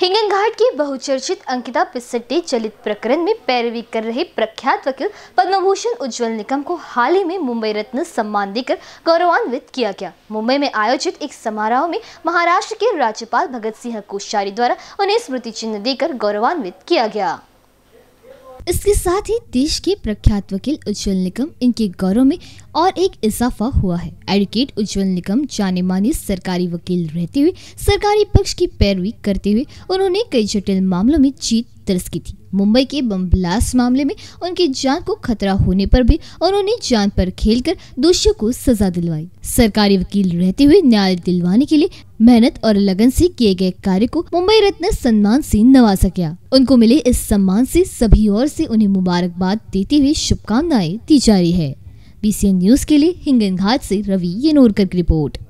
हिंगन घाट की बहुचर्चित अंकिता पिसट्टी चलित प्रकरण में पैरवी कर रहे प्रख्यात वकील पद्मभूषण उज्जवल निकम को हाल ही में मुंबई रत्न सम्मान देकर गौरवान्वित किया गया मुंबई में आयोजित एक समारोह में महाराष्ट्र के राज्यपाल भगत सिंह कोश्यारी द्वारा उन्हें स्मृति चिन्ह देकर गौरवान्वित किया गया इसके साथ ही देश के प्रख्यात वकील उज्जवल निगम इनके गौरव में और एक इजाफा हुआ है एडवोकेट उज्जवल निगम जाने माने सरकारी वकील रहते हुए सरकारी पक्ष की पैरवी करते हुए उन्होंने कई जटिल मामलों में जीत तरस की थी मुंबई के बम ब्लास्ट मामले में उनकी जान को खतरा होने पर भी उन्होंने जान पर खेलकर दोषियों को सजा दिलवाई सरकारी वकील रहते हुए न्याय दिलवाने के लिए मेहनत और लगन से किए गए कार्य को मुंबई रत्न सम्मान से नवाजा गया उनको मिले इस सम्मान से सभी और से उन्हें मुबारकबाद देते हुए शुभकामनाएं दी जा रही है बी न्यूज के लिए हिंगन घाट ऐसी रवि येनोरकर की रिपोर्ट